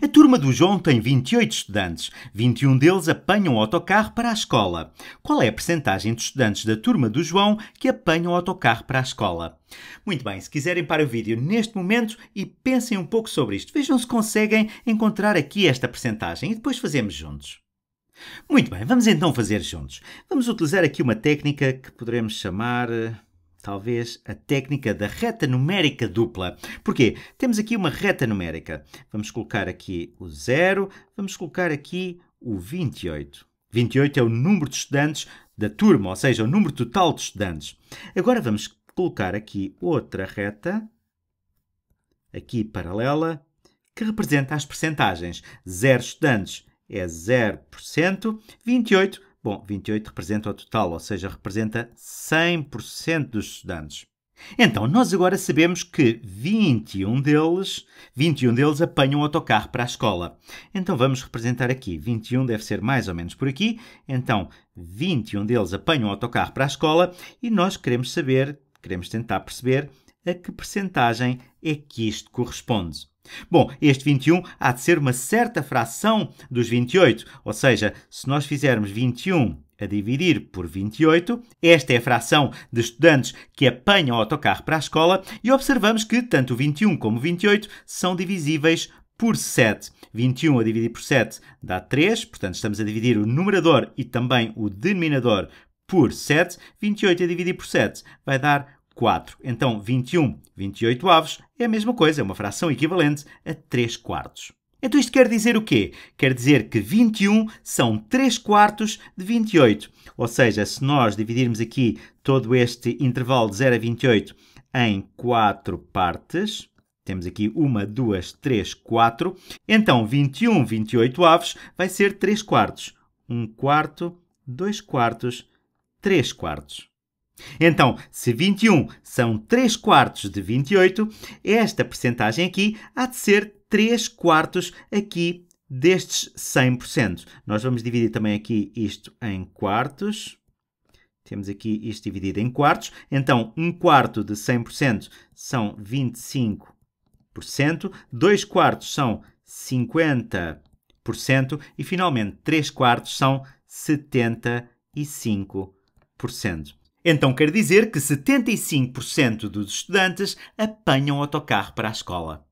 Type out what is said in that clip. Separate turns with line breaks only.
A turma do João tem 28 estudantes. 21 deles apanham o autocarro para a escola. Qual é a percentagem de estudantes da turma do João que apanham o autocarro para a escola? Muito bem, se quiserem para o vídeo neste momento e pensem um pouco sobre isto. Vejam se conseguem encontrar aqui esta percentagem e depois fazemos juntos. Muito bem, vamos então fazer juntos. Vamos utilizar aqui uma técnica que poderemos chamar eh, talvez a técnica da reta numérica dupla. Porquê? Temos aqui uma reta numérica. Vamos colocar aqui o 0, vamos colocar aqui o 28. 28 é o número de estudantes da turma, ou seja, o número total de estudantes. Agora vamos colocar aqui outra reta, aqui paralela, que representa as percentagens. 0 estudantes é 0%, 28 Bom, 28 representa o total, ou seja, representa 100% dos estudantes. Então, nós agora sabemos que 21 deles, 21 deles apanham o autocarro para a escola. Então vamos representar aqui. 21 deve ser mais ou menos por aqui. Então, 21 deles apanham o autocarro para a escola e nós queremos saber, queremos tentar perceber a que percentagem é que isto corresponde. Bom, este 21 há de ser uma certa fração dos 28, ou seja, se nós fizermos 21 a dividir por 28, esta é a fração de estudantes que apanham o autocarro para a escola e observamos que tanto 21 como 28 são divisíveis por 7. 21 a dividir por 7 dá 3, portanto estamos a dividir o numerador e também o denominador por 7. 28 a dividir por 7 vai dar 4. Então, 21, 28 avos é a mesma coisa, é uma fração equivalente a 3 quartos. Então isto quer dizer o quê? Quer dizer que 21 são 3 quartos de 28. Ou seja, se nós dividirmos aqui todo este intervalo de 0 a 28 em 4 partes, temos aqui 1, 2, 3, 4, então 21, 28 avos vai ser 3 quartos. 1 quarto, 2 quartos, 3 quartos. Então, se 21 são 3 quartos de 28, esta percentagem aqui há de ser 3 quartos aqui destes 100%. Nós vamos dividir também aqui isto em quartos. Temos aqui isto dividido em quartos. Então, 1 um quarto de 100% são 25%. 2 quartos são 50%. E, finalmente, 3 quartos são 75%. Então quer dizer que 75% dos estudantes apanham autocarro para a escola.